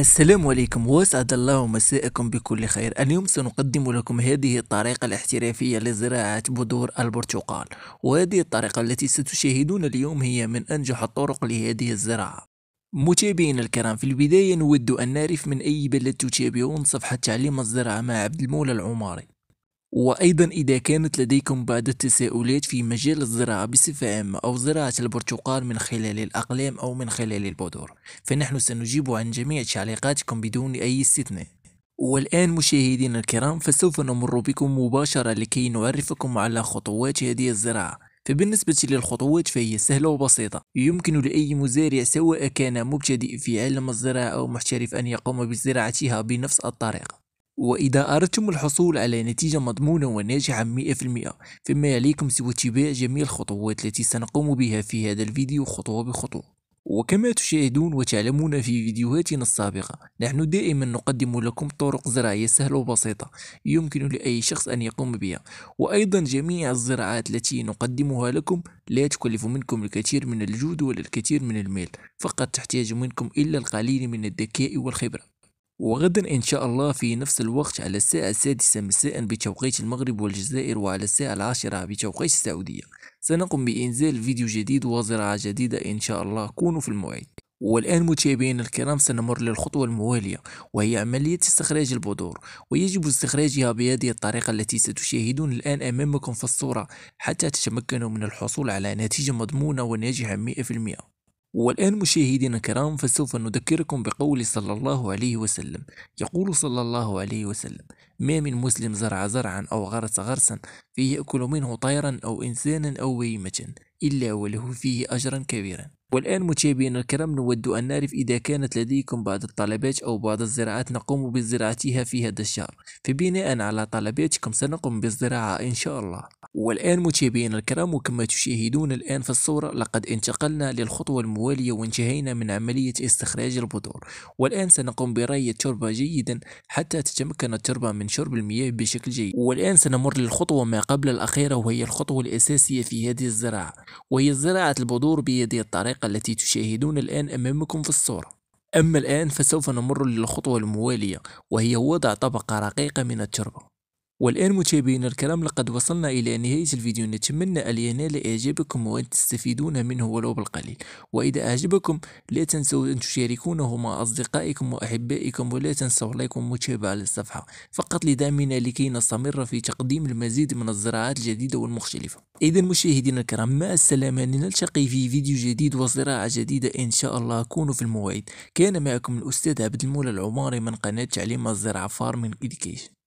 السلام عليكم واسعد الله مساءكم بكل خير اليوم سنقدم لكم هذه الطريقة الاحترافية لزراعة بذور البرتقال وهذه الطريقة التي ستشاهدون اليوم هي من أنجح الطرق لهذه الزراعة متابعينا الكرام في البداية نود أن نعرف من أي بلد تتابعون صفحة تعليم الزراعة مع عبد المولى العماري وأيضا إذا كانت لديكم بعض التساؤلات في مجال الزراعة بصفة عامة أو زراعة البرتقال من خلال الأقلام أو من خلال البذور فنحن سنجيب عن جميع تعليقاتكم بدون أي استثناء والآن مشاهدينا الكرام فسوف نمر بكم مباشرة لكي نعرفكم على خطوات هذه الزراعة فبالنسبة للخطوات فهي سهلة وبسيطة يمكن لأي مزارع سواء كان مبتدئ في علم الزراعة أو محترف أن يقوم بزراعتها بنفس الطريقة وإذا أردتم الحصول على نتيجة مضمونة وناجحة 100% فما يليكم سوى اتباع جميع الخطوات التي سنقوم بها في هذا الفيديو خطوة بخطوة وكما تشاهدون وتعلمون في فيديوهاتنا السابقة نحن دائما نقدم لكم طرق زراعية سهلة وبسيطة يمكن لأي شخص أن يقوم بها وأيضا جميع الزراعات التي نقدمها لكم لا تكلف منكم الكثير من الجود ولا الكثير من المال فقط تحتاج منكم إلا القليل من الذكاء والخبرة وغدا إن شاء الله في نفس الوقت على الساعة السادسة مساء بتوقيت المغرب والجزائر وعلى الساعة العاشرة بتوقيت السعودية سنقوم بإنزال فيديو جديد وزراعة جديدة إن شاء الله كونوا في الموعد والآن متابعينا الكرام سنمر للخطوة الموالية وهي عملية استخراج البذور ويجب استخراجها بهذه الطريقة التي ستشاهدون الآن أمامكم في الصورة حتى تتمكنوا من الحصول على نتيجة مضمونة وناجحة 100% والآن مشاهدينا الكرام فسوف نذكركم بقول صلى الله عليه وسلم يقول صلى الله عليه وسلم ما من مسلم زرع زرعا أو غرس غرسا فيأكل منه طيرا أو إنسانا أو بهيمة إلا وله فيه أجرا كبيرا والآن متابعينا الكرام نود أن نعرف إذا كانت لديكم بعض الطلبات أو بعض الزراعات نقوم بزراعتها في هذا الشهر فبناء على طلباتكم سنقوم بالزراعة إن شاء الله والآن متابعينا الكرام وكما تشاهدون الآن في الصورة لقد انتقلنا للخطوة الموالية وانتهينا من عملية استخراج البذور والآن سنقوم بري التربة جيدا حتى تتمكن التربة من شرب المياه بشكل جيد والآن سنمر للخطوة ما قبل الأخيرة وهي الخطوة الأساسية في هذه الزراعة وهي زراعة البذور بهذه الطريقة الحقيقة التي تشاهدون الآن أمامكم في الصورة أما الآن فسوف نمر للخطوة الموالية وهي وضع طبقة رقيقة من التربة والآن متابعينا الكرام لقد وصلنا إلى نهاية الفيديو نتمنى أن ينال إعجابكم وأن تستفيدون منه ولو بالقليل وإذا أعجبكم لا تنسوا أن تشاركونه مع أصدقائكم وأحبائكم ولا تنسوا لايك ومتابعة للصفحة فقط لدعمنا لكي نستمر في تقديم المزيد من الزراعات الجديدة والمختلفة إذا مشاهدينا الكرام مع السلامة لنلتقي في فيديو جديد وزراعة جديدة إن شاء الله كونوا في الموعد كان معكم الأستاذ عبد المولى العماري من قناة تعليم الزراعة فارمين إديكيشن